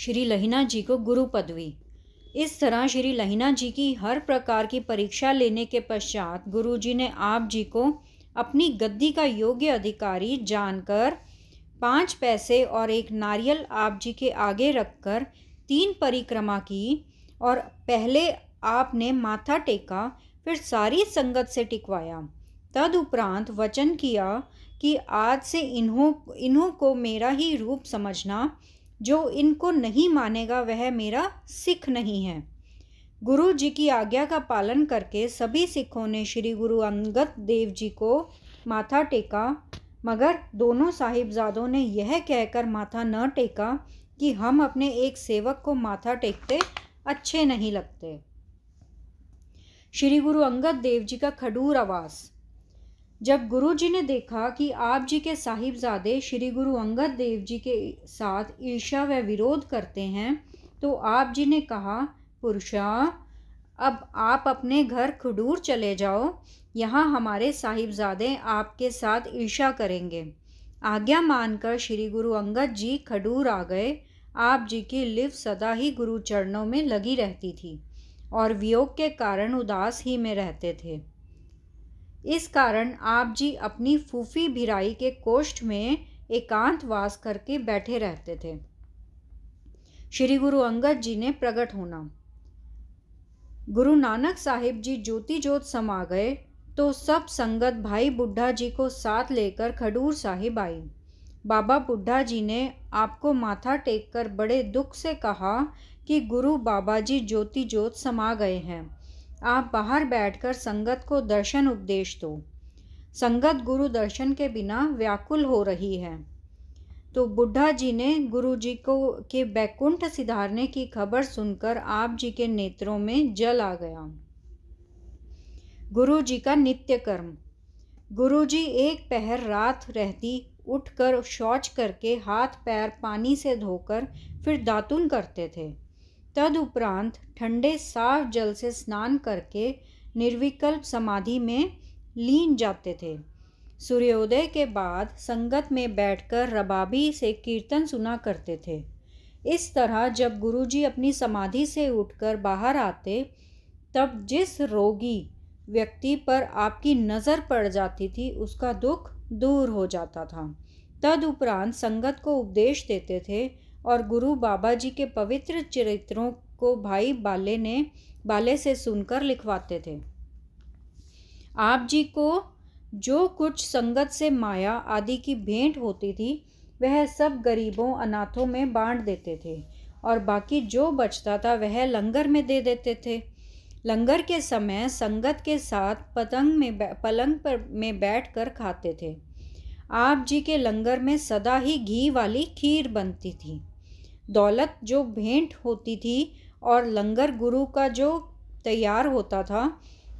श्री लहिना जी को गुरु पदवी इस तरह श्री लहिना जी की हर प्रकार की परीक्षा लेने के पश्चात गुरु जी ने आप जी को अपनी गद्दी का योग्य अधिकारी जानकर पाँच पैसे और एक नारियल आप जी के आगे रखकर तीन परिक्रमा की और पहले आपने माथा टेका फिर सारी संगत से टिकवाया तदुपरांत वचन किया कि आज से इन्हों इन्हों को मेरा ही रूप समझना जो इनको नहीं मानेगा वह मेरा सिख नहीं है गुरु जी की आज्ञा का पालन करके सभी सिखों ने श्री गुरु अंगद देव जी को माथा टेका मगर दोनों साहिबजादों ने यह कहकर माथा न टेका कि हम अपने एक सेवक को माथा टेकते अच्छे नहीं लगते श्री गुरु अंगद देव जी का खडूर आवास जब गुरु जी ने देखा कि आप जी के साहिबजादे श्री गुरु अंगद देव जी के साथ ईर्षा व विरोध करते हैं तो आप जी ने कहा पुरुषा अब आप अपने घर खडूर चले जाओ यहाँ हमारे साहिबजादे आपके साथ ईर्षा करेंगे आज्ञा मानकर श्री गुरु अंगद जी खडूर आ गए आप जी की लिव सदा ही गुरु चरणों में लगी रहती थी और वियोग के कारण उदास ही में रहते थे इस कारण आप जी अपनी फूफी भिराई के कोष्ठ में एकांतवास करके बैठे रहते थे श्री गुरु अंगद जी ने प्रकट होना गुरु नानक साहिब जी ज्योति ज्योत समा गए तो सब संगत भाई बुढ़ा जी को साथ लेकर खडूर साहिब आई बाबा बुढ़ा जी ने आपको माथा टेक कर बड़े दुख से कहा कि गुरु बाबा जी ज्योति ज्योत समा गए हैं आप बाहर बैठकर संगत को दर्शन उपदेश दो संगत गुरु दर्शन के बिना व्याकुल हो रही है तो बुढ़ा जी ने गुरु जी को के बैकुंठ सिधारने की खबर सुनकर आप जी के नेत्रों में जल आ गया गुरु जी का नित्य कर्म गुरु जी एक पहर रात रहती उठकर शौच करके हाथ पैर पानी से धोकर फिर दातुन करते थे तदुपरांत ठंडे साफ जल से स्नान करके निर्विकल्प समाधि में लीन जाते थे सूर्योदय के बाद संगत में बैठकर रबाबी से कीर्तन सुना करते थे इस तरह जब गुरुजी अपनी समाधि से उठकर बाहर आते तब जिस रोगी व्यक्ति पर आपकी नज़र पड़ जाती थी उसका दुख दूर हो जाता था तदुपरांत संगत को उपदेश देते थे और गुरु बाबा जी के पवित्र चरित्रों को भाई बाले ने बाले से सुनकर लिखवाते थे आप जी को जो कुछ संगत से माया आदि की भेंट होती थी वह सब गरीबों अनाथों में बांट देते थे और बाकी जो बचता था वह लंगर में दे देते थे लंगर के समय संगत के साथ पतंग में पलंग पर में बैठ कर खाते थे आप जी के लंगर में सदा ही घी वाली खीर बनती थी दौलत जो भेंट होती थी और लंगर गुरु का जो तैयार होता था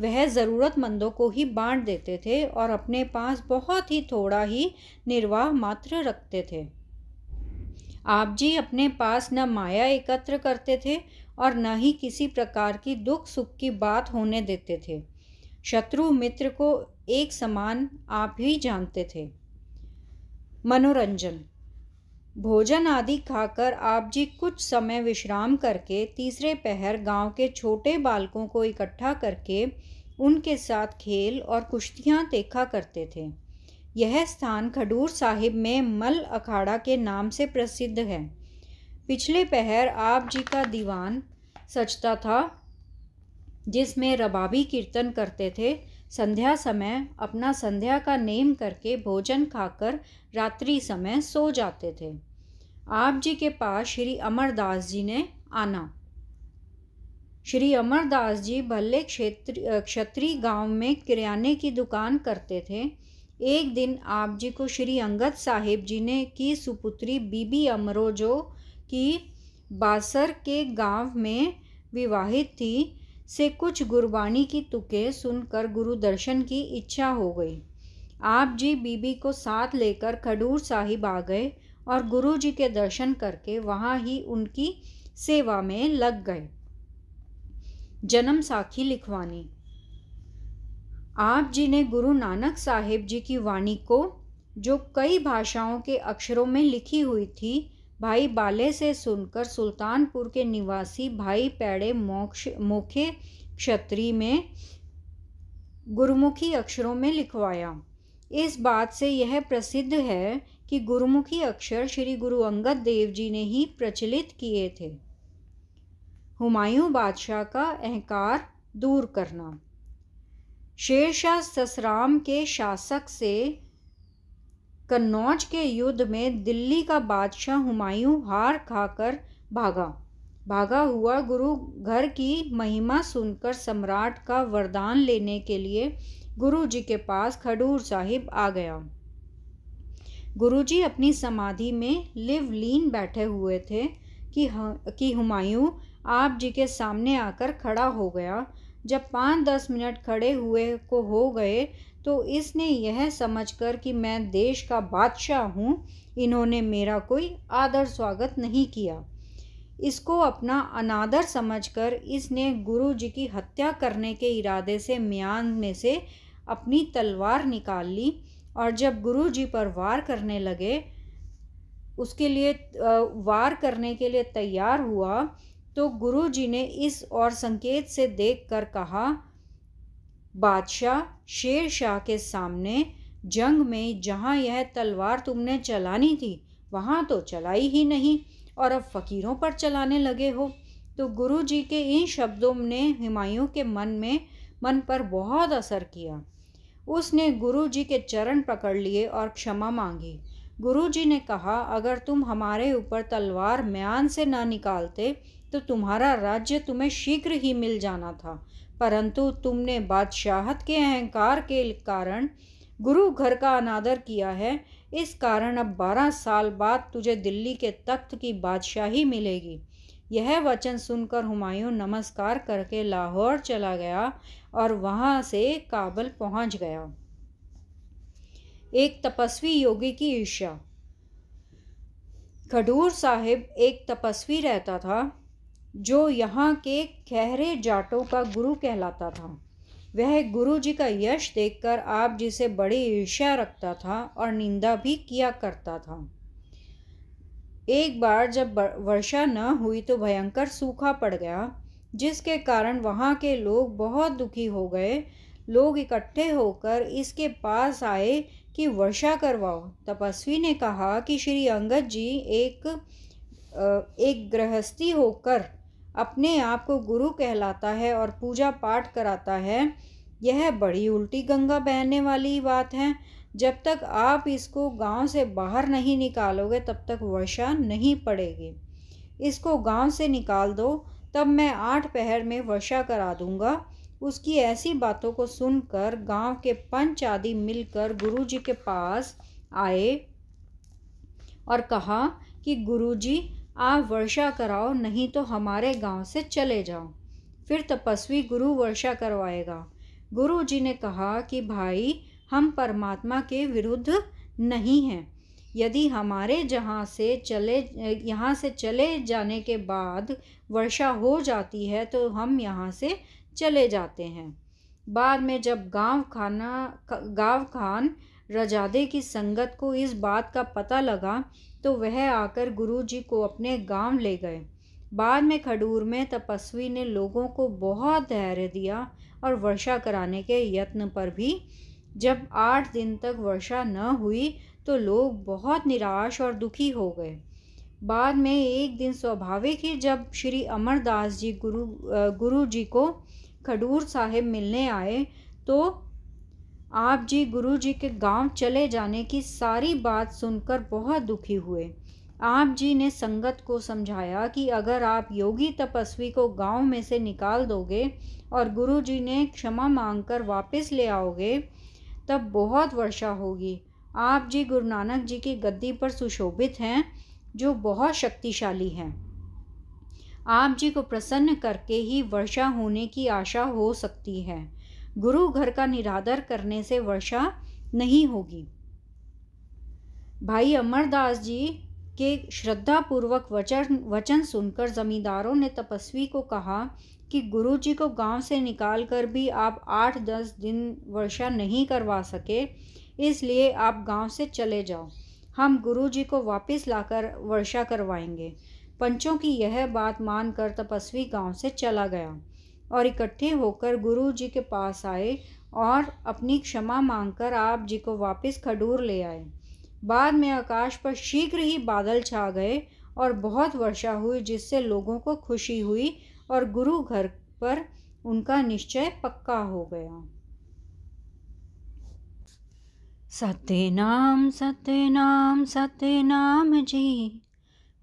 वह ज़रूरतमंदों को ही बांट देते थे और अपने पास बहुत ही थोड़ा ही निर्वाह मात्र रखते थे आप जी अपने पास न माया एकत्र करते थे और न ही किसी प्रकार की दुख सुख की बात होने देते थे शत्रु मित्र को एक समान आप ही जानते थे मनोरंजन भोजन आदि खाकर आप जी कुछ समय विश्राम करके तीसरे पहर गांव के छोटे बालकों को इकट्ठा करके उनके साथ खेल और कुश्तियाँ देखा करते थे यह स्थान खडूर साहिब में मल अखाड़ा के नाम से प्रसिद्ध है पिछले पहर आप जी का दीवान सचता था जिसमें रबाबी कीर्तन करते थे संध्या समय अपना संध्या का नेम करके भोजन खाकर रात्रि समय सो जाते थे आप जी के पास श्री अमरदास जी ने आना श्री अमरदास जी भल्ले क्षेत्र क्षत्रिय गांव में किराने की दुकान करते थे एक दिन आप जी को श्री अंगद साहिब जी ने की सुपुत्री बीबी अमरोजो की बासर के गांव में विवाहित थी से कुछ गुरबाणी की तुके सुनकर गुरु दर्शन की इच्छा हो गई आप जी बीबी को साथ लेकर खडूर साहिब आ गए और गुरु जी के दर्शन करके वहाँ ही उनकी सेवा में लग गए जन्म साखी लिखवानी आप जी ने गुरु नानक साहिब जी की वाणी को जो कई भाषाओं के अक्षरों में लिखी हुई थी भाई बाले से सुनकर सुल्तानपुर के निवासी भाई पैड़े मोक्ष मोखे क्षत्रि में गुरुमुखी अक्षरों में लिखवाया इस बात से यह प्रसिद्ध है कि गुरुमुखी अक्षर श्री गुरु अंगद देव जी ने ही प्रचलित किए थे हुमायूं बादशाह का अहंकार दूर करना शेरशाह ससराम के शासक से कन्नौज के युद्ध में दिल्ली का बादशाह हुमायूं हार खाकर भागा भागा हुआ गुरु घर की महिमा सुनकर सम्राट का वरदान लेने के लिए गुरु जी के पास खडूर साहिब आ गया गुरु जी अपनी समाधि में लिव लीन बैठे हुए थे कि कि हुमायूं आप जी के सामने आकर खड़ा हो गया जब पाँच दस मिनट खड़े हुए को हो गए तो इसने यह समझकर कि मैं देश का बादशाह हूँ इन्होंने मेरा कोई आदर स्वागत नहीं किया इसको अपना अनादर समझकर इसने गुरु जी की हत्या करने के इरादे से म्यान में से अपनी तलवार निकाल ली और जब गुरु जी पर वार करने लगे उसके लिए वार करने के लिए तैयार हुआ तो गुरु जी ने इस और संकेत से देख कर कहा बादशाह शेर शाह के सामने जंग में जहाँ यह तलवार तुमने चलानी थी वहाँ तो चलाई ही नहीं और अब फ़कीरों पर चलाने लगे हो तो गुरु जी के इन शब्दों ने हुमायूं के मन में मन पर बहुत असर किया उसने गुरु जी के चरण पकड़ लिए और क्षमा मांगी गुरुजी ने कहा अगर तुम हमारे ऊपर तलवार म्यान से ना निकालते तो तुम्हारा राज्य तुम्हें शीघ्र ही मिल जाना था परंतु तुमने बादशाहत के अहंकार के कारण गुरु घर का अनादर किया है इस कारण अब बारह साल बाद तुझे दिल्ली के तख्त की बादशाही मिलेगी यह वचन सुनकर हुमायूं नमस्कार करके लाहौर चला गया और वहाँ से काबल पहुँच गया एक तपस्वी योगी की ईर्ष्या खडूर साहिब एक तपस्वी रहता था जो यहाँ के खहरे जाटों का गुरु कहलाता था वह गुरु जी का यश देखकर आप जी से बड़ी ईर्ष्या रखता था और निंदा भी किया करता था एक बार जब वर्षा न हुई तो भयंकर सूखा पड़ गया जिसके कारण वहाँ के लोग बहुत दुखी हो गए लोग इकट्ठे होकर इसके पास आए कि वर्षा करवाओ तपस्वी ने कहा कि श्री अंगद जी एक एक गृहस्थी होकर अपने आप को गुरु कहलाता है और पूजा पाठ कराता है यह बड़ी उल्टी गंगा बहने वाली बात है जब तक आप इसको गांव से बाहर नहीं निकालोगे तब तक वर्षा नहीं पड़ेगी इसको गांव से निकाल दो तब मैं आठ पहर में वर्षा करा दूंगा उसकी ऐसी बातों को सुनकर गांव के पंच आदि मिलकर गुरुजी के पास आए और कहा कि गुरुजी आप वर्षा कराओ नहीं तो हमारे गांव से चले जाओ फिर तपस्वी गुरु वर्षा करवाएगा गुरु जी ने कहा कि भाई हम परमात्मा के विरुद्ध नहीं हैं यदि हमारे जहाँ से चले यहाँ से चले जाने के बाद वर्षा हो जाती है तो हम यहाँ से चले जाते हैं बाद में जब गांव खाना गांव खान रजादे की संगत को इस बात का पता लगा तो वह आकर गुरु जी को अपने गांव ले गए बाद में खडूर में तपस्वी ने लोगों को बहुत धैर्य दिया और वर्षा कराने के यत्न पर भी जब आठ दिन तक वर्षा न हुई तो लोग बहुत निराश और दुखी हो गए बाद में एक दिन स्वाभाविक ही जब श्री अमरदास जी गुरु गुरु जी को खडूर साहेब मिलने आए तो आप जी गुरु जी के गांव चले जाने की सारी बात सुनकर बहुत दुखी हुए आप जी ने संगत को समझाया कि अगर आप योगी तपस्वी को गांव में से निकाल दोगे और गुरु जी ने क्षमा मांगकर वापस ले आओगे तब बहुत वर्षा होगी आप जी गुरु नानक जी की गद्दी पर सुशोभित हैं जो बहुत शक्तिशाली हैं आप जी को प्रसन्न करके ही वर्षा होने की आशा हो सकती है गुरु घर का निरादर करने से वर्षा नहीं होगी भाई अमरदास जी के श्रद्धापूर्वक वचन वचन सुनकर जमींदारों ने तपस्वी को कहा कि गुरु जी को गांव से निकाल कर भी आप आठ दस दिन वर्षा नहीं करवा सके इसलिए आप गांव से चले जाओ हम गुरु जी को वापस लाकर वर्षा करवाएंगे पंचों की यह बात मानकर तपस्वी गांव से चला गया और इकट्ठे होकर गुरु जी के पास आए और अपनी क्षमा मांगकर आप जी को वापस खडूर ले आए बाद में आकाश पर शीघ्र ही बादल छा गए और बहुत वर्षा हुई जिससे लोगों को खुशी हुई और गुरु घर पर उनका निश्चय पक्का हो गया सत्य नाम सत्य नाम सत्य नाम जी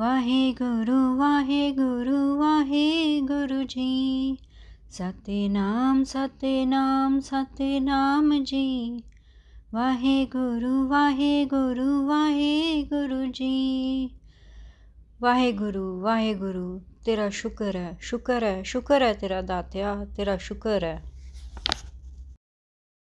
वाहे गुरु वाहे गुरु वाहे गुरु जी सत्य नाम सत्य नाम सत्य नाम जी वाहे गुरु वाहे गुरु वाहे गुरु जी वाहे गुरु वाहे गुरु तेरा शुक्र है शुक्र है शुक्र है तेरा दात्या तेरा शुक्र है